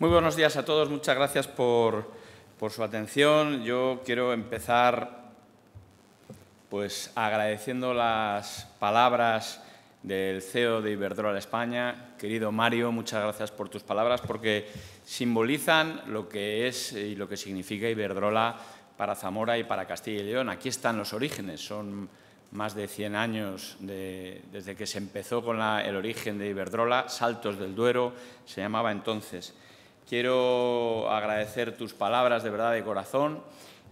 Muy buenos días a todos, muchas gracias por, por su atención. Yo quiero empezar pues, agradeciendo las palabras del CEO de Iberdrola España. Querido Mario, muchas gracias por tus palabras porque simbolizan lo que es y lo que significa Iberdrola para Zamora y para Castilla y León. Aquí están los orígenes, son más de 100 años desde que se empezó con el origen de Iberdrola, Saltos del Duero se llamaba entonces. Quiero agradecer tus palabras de verdad, de corazón.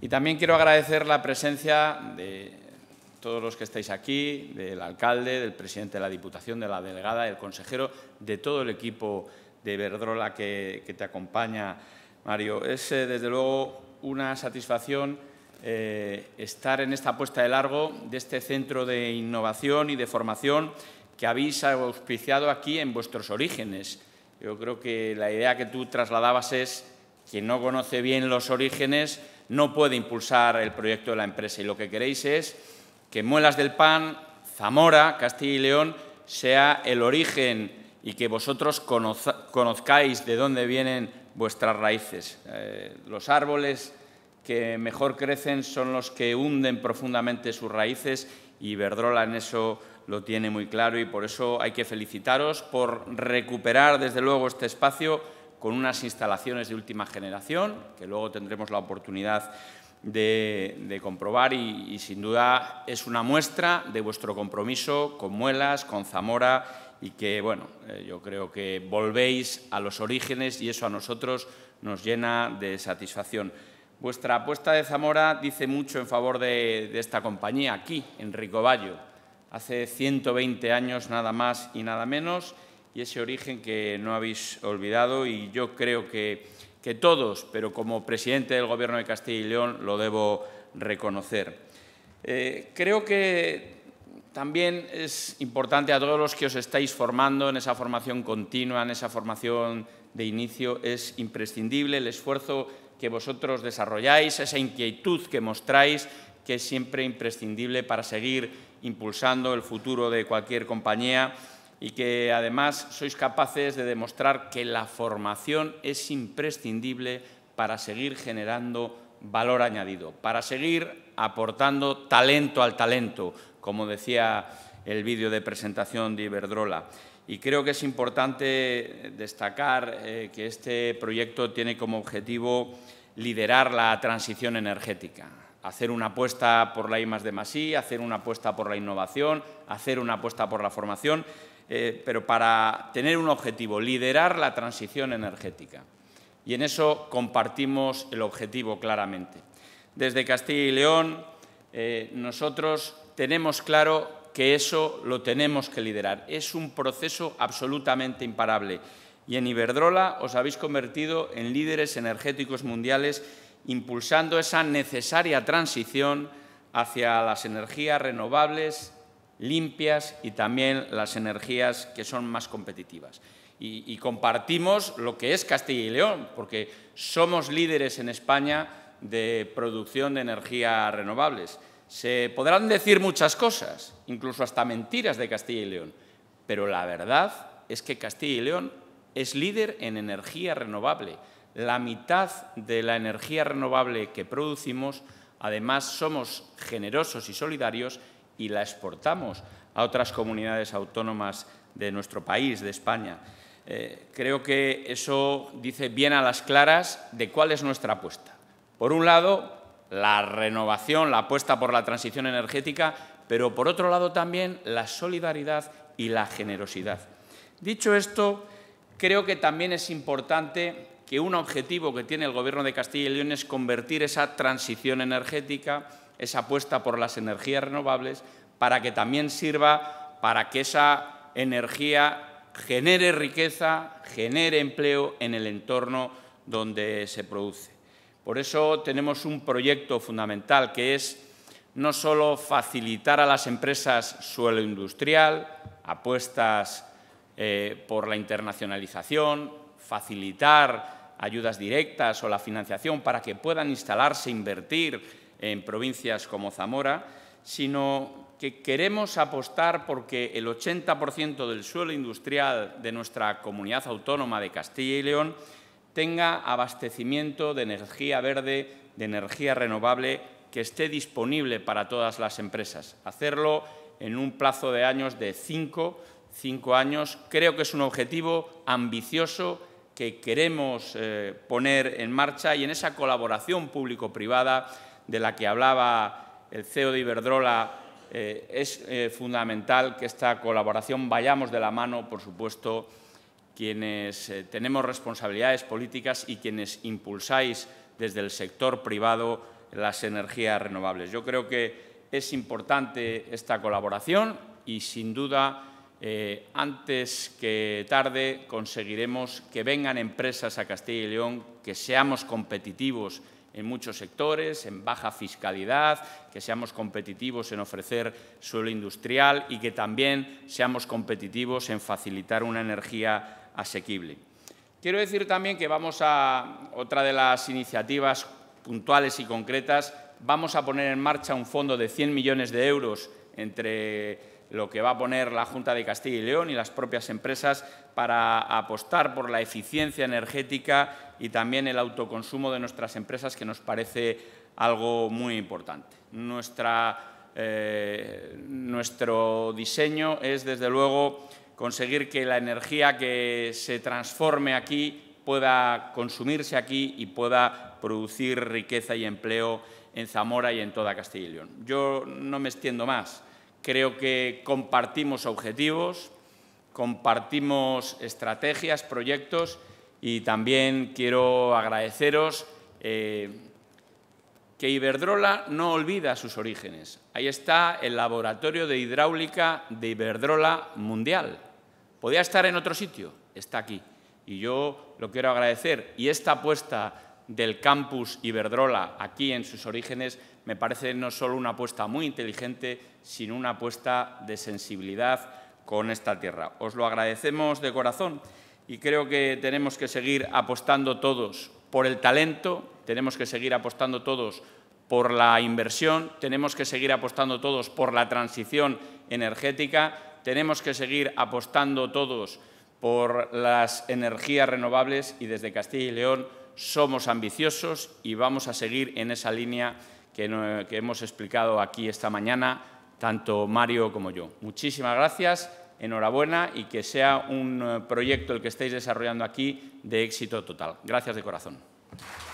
Y también quiero agradecer la presencia de todos los que estáis aquí, del alcalde, del presidente de la Diputación, de la delegada, del consejero, de todo el equipo de Verdrola que, te acompaña, Mario. Es, eh, desde luego, una satisfacción eh, estar en esta puesta de largo de este centro de innovación y de formación que habéis auspiciado aquí en vuestros orígenes yo creo que la idea que tú trasladabas es quien no conoce bien los orígenes no puede impulsar el proyecto de la empresa. Y lo que queréis es que Muelas del Pan, Zamora, Castilla y León sea el origen y que vosotros conozcáis de dónde vienen vuestras raíces. Eh, los árboles que mejor crecen son los que hunden profundamente sus raíces y Verdrola en eso lo tiene muy claro y por eso hay que felicitaros por recuperar desde luego este espacio con unas instalaciones de última generación, que luego tendremos la oportunidad de, comprobar y, sin duda es una muestra de vuestro compromiso con Muelas, con Zamora y que, bueno, eh, yo creo que volvéis a los orígenes y eso a nosotros nos llena de satisfacción. Vuestra apuesta de Zamora dice mucho en favor de, de esta compañía aquí, en Ricoballo, hace 120 años nada más y nada menos, y ese origen que no habéis olvidado y yo creo que, que todos, pero como presidente del Gobierno de Castilla y León lo debo reconocer. Eh, creo que también es importante a todos los que os estáis formando en esa formación continua, en esa formación de inicio, es imprescindible el esfuerzo que vosotros desarrolláis, esa inquietud que mostráis, que es siempre imprescindible para seguir impulsando el futuro de cualquier compañía y que además sois capaces de demostrar que la formación es imprescindible para seguir generando valor añadido, para seguir aportando talento al talento, como decía el vídeo de presentación de Iberdrola. Y creo que es importante destacar eh, que este proyecto tiene como objetivo liderar la transición energética hacer una apuesta por la I hacer una apuesta por la innovación, hacer una apuesta por la formación, eh, pero para tener un objetivo, liderar la transición energética. Y en eso compartimos el objetivo claramente. Desde Castilla y León, eh, nosotros tenemos claro que eso lo tenemos que liderar. Es un proceso absolutamente imparable. Y en Iberdrola os habéis convertido en líderes energéticos mundiales impulsando esa necesaria transición hacia las energías renovables, limpias y también las energías que son más competitivas. Y, compartimos lo que es Castilla y León, porque somos líderes en España de producción de energías renovables. Se podrán decir muchas cosas, incluso hasta mentiras de Castilla y León, pero la verdad es que Castilla y León es líder en energía renovable la mitad de la energía renovable que producimos, además somos generosos y solidarios y la exportamos a otras comunidades autónomas de nuestro país, de España. Eh, creo que eso dice bien a las claras de cuál es nuestra apuesta. Por un lado, la renovación, la apuesta por la transición energética, pero por otro lado también la solidaridad y la generosidad. Dicho esto, creo que también es importante que un objetivo que tiene el Gobierno de Castilla y León es convertir esa transición energética, esa apuesta por las energías renovables, para que también sirva para que esa energía genere riqueza, genere empleo en el entorno donde se produce. Por eso tenemos un proyecto fundamental que es no solo facilitar a las empresas suelo industrial, apuestas eh, por la internacionalización, facilitar ayudas directas o la financiación para que puedan instalarse, invertir en provincias como Zamora, sino que queremos apostar porque el 80% del suelo industrial de nuestra comunidad autónoma de Castilla y León tenga abastecimiento de energía verde, de energía renovable, que esté disponible para todas las empresas. Hacerlo en un plazo de años de cinco, cinco años, creo que es un objetivo ambicioso que queremos eh, poner en marcha y en esa colaboración público-privada de la que hablaba el CEO de Iberdrola, eh, es eh, fundamental que esta colaboración vayamos de la mano, por supuesto, quienes tenemos responsabilidades políticas y quienes impulsáis desde el sector privado las energías renovables. Yo creo que es importante esta colaboración y, sin duda, eh, antes que tarde conseguiremos que vengan empresas a Castilla y León, que seamos competitivos en muchos sectores, en baja fiscalidad, que seamos competitivos en ofrecer suelo industrial y que también seamos competitivos en facilitar una energía asequible. Quiero decir también que vamos a otra de las iniciativas puntuales y concretas Vamos a poner en marcha un fondo de 100 millones de euros entre lo que va a poner la Junta de Castilla y León y las propias empresas para apostar por la eficiencia energética y también el autoconsumo de nuestras empresas, que nos parece algo muy importante. Eh, nuestro diseño es, desde luego, conseguir que la energía que se transforme aquí pueda consumirse aquí y pueda producir riqueza y empleo en Zamora y en toda Castilla y León. Yo no me extiendo más. Creo que compartimos objetivos, compartimos estrategias, proyectos y también quiero agradeceros eh, que Iberdrola no olvida sus orígenes. Ahí está el laboratorio de hidráulica de Iberdrola Mundial. Podía estar en otro sitio, está aquí. Y yo lo quiero agradecer. Y esta apuesta del campus Iberdrola aquí en sus orígenes me parece no solo una apuesta muy inteligente, sino una apuesta de sensibilidad con esta tierra. Os lo agradecemos de corazón y creo que tenemos que seguir apostando todos por el talento, tenemos que seguir apostando todos por la inversión, tenemos que seguir apostando todos por la transición energética, tenemos que seguir apostando todos por las energías renovables y desde Castilla y León somos ambiciosos y vamos a seguir en esa línea que, hemos explicado aquí esta mañana, tanto Mario como yo. Muchísimas gracias, enhorabuena y que sea un eh, proyecto el que estéis desarrollando aquí de éxito total. Gracias de corazón.